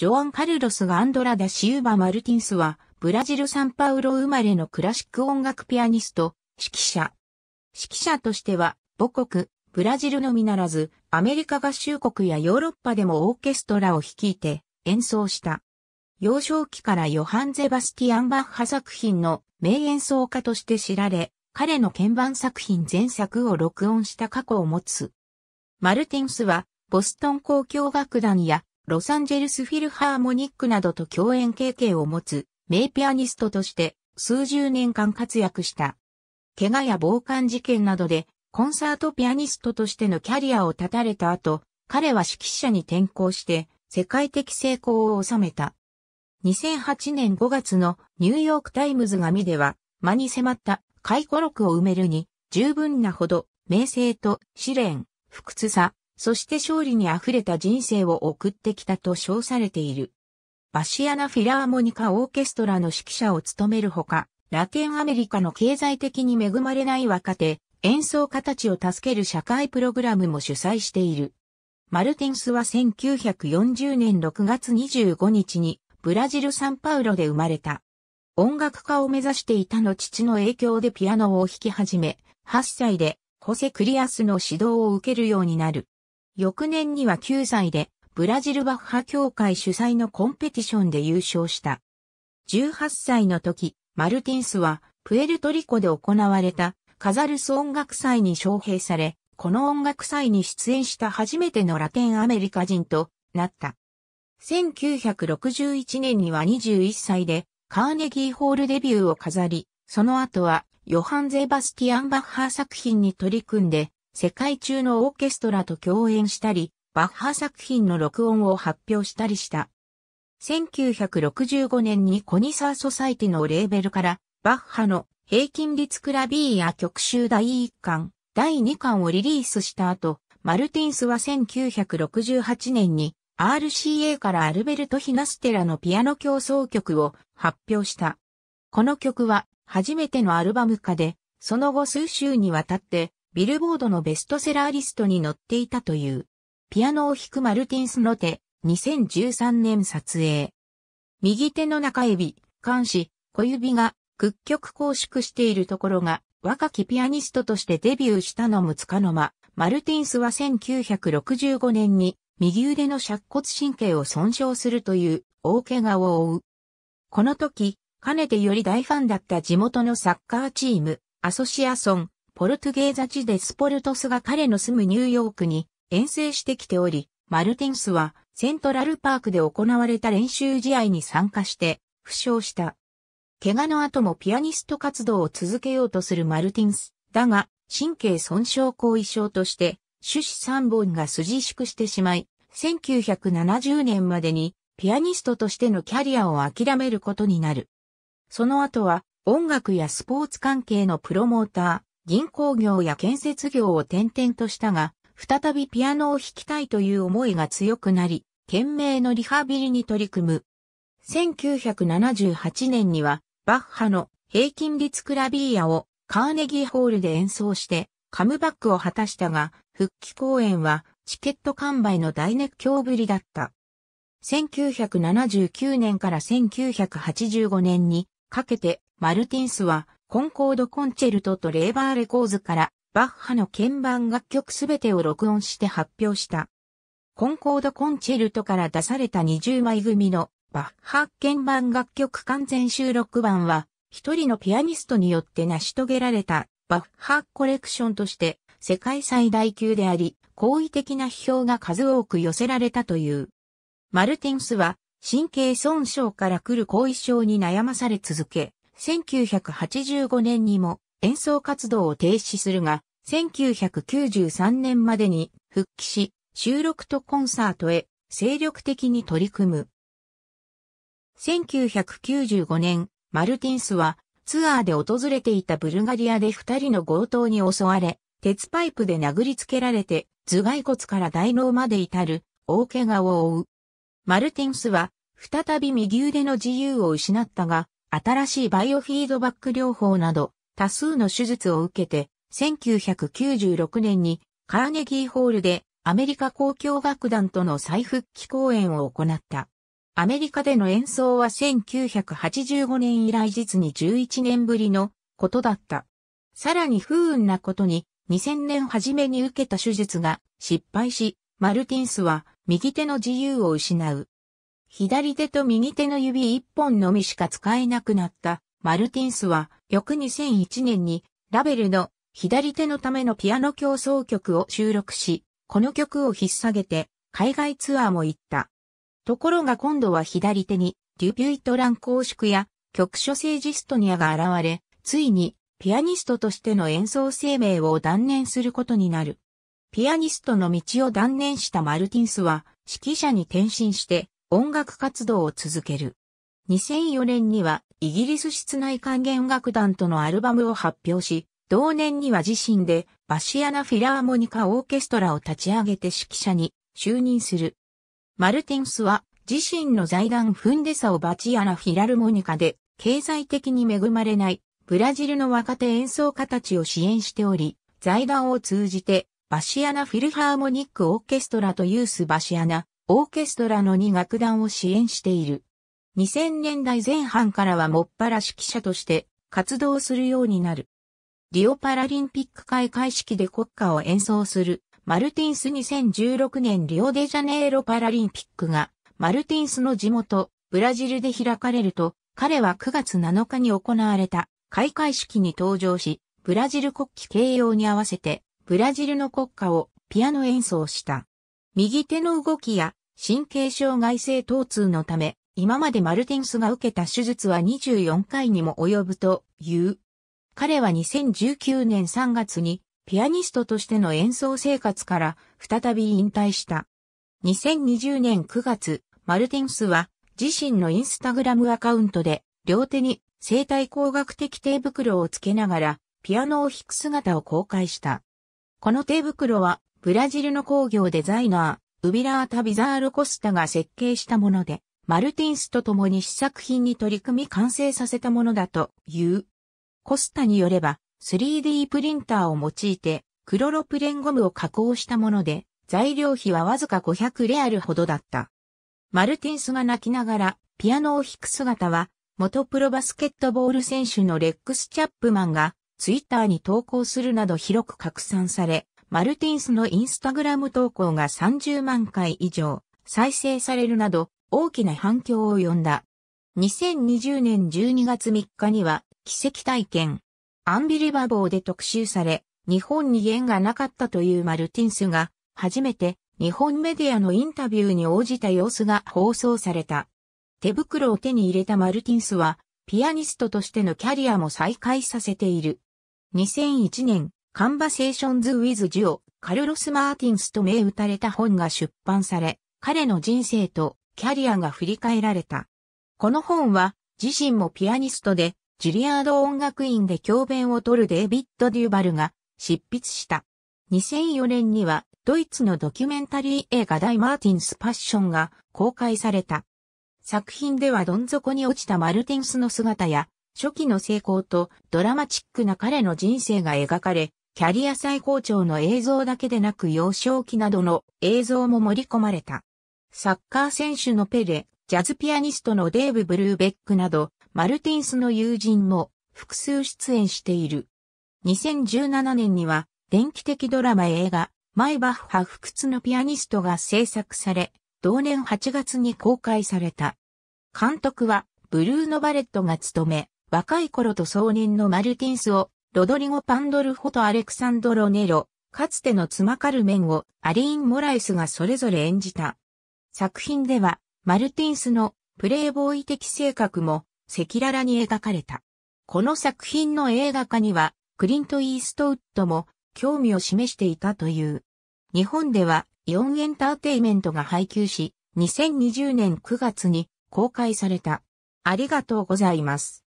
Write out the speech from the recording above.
ジョアン・カルロスがアンドラダ・シウバ・マルティンスは、ブラジル・サンパウロ生まれのクラシック音楽ピアニスト、指揮者。指揮者としては、母国、ブラジルのみならず、アメリカ合衆国やヨーロッパでもオーケストラを率いて演奏した。幼少期からヨハン・ゼバスティアン・バッハ作品の名演奏家として知られ、彼の鍵盤作品全作を録音した過去を持つ。マルティンスは、ボストン交響楽団やロサンゼルスフィルハーモニックなどと共演経験を持つ名ピアニストとして数十年間活躍した。怪我や暴漢事件などでコンサートピアニストとしてのキャリアを断たれた後、彼は指揮者に転向して世界的成功を収めた。2008年5月のニューヨークタイムズ紙では、間に迫った回顧録を埋めるに十分なほど名声と試練、不屈さ、そして勝利に溢れた人生を送ってきたと称されている。バシアナ・フィラーモニカ・オーケストラの指揮者を務めるほか、ラテンアメリカの経済的に恵まれない若手、演奏家たちを助ける社会プログラムも主催している。マルティンスは1940年6月25日にブラジル・サンパウロで生まれた。音楽家を目指していたの父の影響でピアノを弾き始め、8歳でホセ・クリアスの指導を受けるようになる。翌年には9歳で、ブラジルバッハ協会主催のコンペティションで優勝した。18歳の時、マルティンスは、プエルトリコで行われた、カザルス音楽祭に招聘され、この音楽祭に出演した初めてのラテンアメリカ人となった。1961年には21歳でカーネギーホールデビューを飾り、その後はヨハン・ゼバスティアン・バッハー作品に取り組んで世界中のオーケストラと共演したり、バッハ作品の録音を発表したりした。1965年にコニサーソサイティのレーベルから、バッハの平均率クラビーや曲集第1巻、第2巻をリリースした後、マルティンスは1968年に RCA からアルベルト・ヒナステラのピアノ競争曲を発表した。この曲は初めてのアルバム化で、その後数週にわたってビルボードのベストセラーリストに載っていたという。ピアノを弾くマルティンスの手、2013年撮影。右手の中指、監視、小指が屈曲拘縮しているところが、若きピアニストとしてデビューしたのもつかの間、マルティンスは1965年に右腕の尺骨神経を損傷するという大怪我を負う。この時、かねてより大ファンだった地元のサッカーチーム、アソシアソン、ポルトゲーザ地でスポルトスが彼の住むニューヨークに遠征してきており、マルティンスはセントラルパークで行われた練習試合に参加して負傷した。怪我の後もピアニスト活動を続けようとするマルティンス。だが、神経損傷後遺症として、手指3本が筋縮してしまい、1970年までにピアニストとしてのキャリアを諦めることになる。その後は音楽やスポーツ関係のプロモーター、銀行業や建設業を転々としたが、再びピアノを弾きたいという思いが強くなり、懸命のリハビリに取り組む。1978年には、バッハの平均律クラビーヤをカーネギーホールで演奏して、カムバックを果たしたが、復帰公演はチケット完売の大熱狂ぶりだった。1979年から1985年にかけてマルティンスはコンコードコンチェルトとレーバーレコーズから、バッハの鍵盤楽曲すべてを録音して発表した。コンコードコンチェルトから出された20枚組のバッハ鍵盤楽曲完全収録版は、一人のピアニストによって成し遂げられたバッハコレクションとして世界最大級であり、好意的な批評が数多く寄せられたという。マルティンスは神経損傷から来る後遺症に悩まされ続け、1985年にも演奏活動を停止するが、1993年までに復帰し、収録とコンサートへ精力的に取り組む。1995年、マルティンスはツアーで訪れていたブルガリアで二人の強盗に襲われ、鉄パイプで殴りつけられて頭蓋骨から大脳まで至る大怪我を負う。マルティンスは再び右腕の自由を失ったが、新しいバイオフィードバック療法など多数の手術を受けて、1996年にカーネギーホールでアメリカ公共楽団との再復帰公演を行った。アメリカでの演奏は1985年以来実に11年ぶりのことだった。さらに不運なことに2000年初めに受けた手術が失敗し、マルティンスは右手の自由を失う。左手と右手の指一本のみしか使えなくなったマルティンスは翌2001年にラベルの左手のためのピアノ競争曲を収録し、この曲を引っ提げて海外ツアーも行った。ところが今度は左手にデュピュイトラン公式や曲書政ジストニアが現れ、ついにピアニストとしての演奏生命を断念することになる。ピアニストの道を断念したマルティンスは指揮者に転身して音楽活動を続ける。2004年にはイギリス室内管弦楽団とのアルバムを発表し、同年には自身でバシアナ・フィラーモニカ・オーケストラを立ち上げて指揮者に就任する。マルティンスは自身の財団フンデサをバチアナ・フィラルモニカで経済的に恵まれないブラジルの若手演奏家たちを支援しており、財団を通じてバシアナ・フィルハーモニック・オーケストラとユース・バシアナオーケストラの2楽団を支援している。2000年代前半からはもっぱら指揮者として活動するようになる。リオパラリンピック開会式で国歌を演奏するマルティンス2016年リオデジャネイロパラリンピックがマルティンスの地元ブラジルで開かれると彼は9月7日に行われた開会式に登場しブラジル国旗掲揚に合わせてブラジルの国歌をピアノ演奏した。右手の動きや神経障害性疼痛のため、今までマルティンスが受けた手術は24回にも及ぶという。彼は2019年3月にピアニストとしての演奏生活から再び引退した。2020年9月、マルティンスは自身のインスタグラムアカウントで両手に生体工学的手袋をつけながらピアノを弾く姿を公開した。この手袋はブラジルの工業デザイナー、ウビラータ・ビザール・コスタが設計したもので、マルティンスと共に試作品に取り組み完成させたものだという。コスタによれば、3D プリンターを用いて、クロロプレンゴムを加工したもので、材料費はわずか500レアルほどだった。マルティンスが泣きながら、ピアノを弾く姿は、元プロバスケットボール選手のレックス・チャップマンが、ツイッターに投稿するなど広く拡散され、マルティンスのインスタグラム投稿が30万回以上再生されるなど大きな反響を呼んだ。2020年12月3日には奇跡体験、アンビリバボーで特集され、日本に縁がなかったというマルティンスが初めて日本メディアのインタビューに応じた様子が放送された。手袋を手に入れたマルティンスは、ピアニストとしてのキャリアも再開させている。2001年、カンバセーションズ・ウィズ・ジオ、カルロス・マーティンスと銘打たれた本が出版され、彼の人生とキャリアが振り返られた。この本は、自身もピアニストで、ジュリアード音楽院で教鞭を取るデイビッド・デューバルが執筆した。2004年には、ドイツのドキュメンタリー映画大マーティンス・パッションが公開された。作品ではどん底に落ちたマルティンスの姿や、初期の成功とドラマチックな彼の人生が描かれ、キャリア最高潮の映像だけでなく幼少期などの映像も盛り込まれた。サッカー選手のペレ、ジャズピアニストのデーブ・ブルーベックなど、マルティンスの友人も複数出演している。2017年には、電気的ドラマ映画、マイバッハ不屈のピアニストが制作され、同年8月に公開された。監督は、ブルーノ・バレットが務め、若い頃と壮年のマルティンスをロドリゴ・パンドルフォとアレクサンドロ・ネロ、かつての妻カルメンをアリーン・モライスがそれぞれ演じた。作品では、マルティンスのプレイボーイ的性格も赤裸々に描かれた。この作品の映画化には、クリント・イーストウッドも興味を示していたという。日本では、イオンエンターテイメントが配給し、2020年9月に公開された。ありがとうございます。